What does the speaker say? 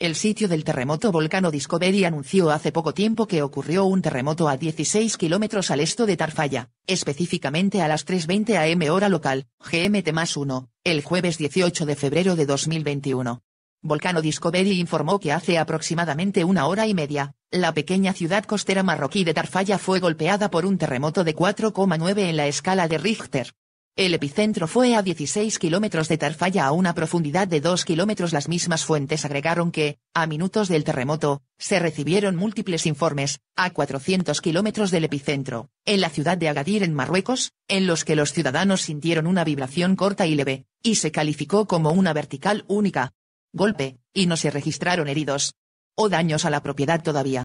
El sitio del terremoto Volcano Discovery anunció hace poco tiempo que ocurrió un terremoto a 16 kilómetros al este de Tarfalla, específicamente a las 3.20 am hora local, GMT 1, el jueves 18 de febrero de 2021. Volcano Discovery informó que hace aproximadamente una hora y media, la pequeña ciudad costera marroquí de Tarfalla fue golpeada por un terremoto de 4,9 en la escala de Richter. El epicentro fue a 16 kilómetros de Tarfaya a una profundidad de 2 kilómetros. Las mismas fuentes agregaron que, a minutos del terremoto, se recibieron múltiples informes, a 400 kilómetros del epicentro, en la ciudad de Agadir en Marruecos, en los que los ciudadanos sintieron una vibración corta y leve, y se calificó como una vertical única. Golpe, y no se registraron heridos. O daños a la propiedad todavía.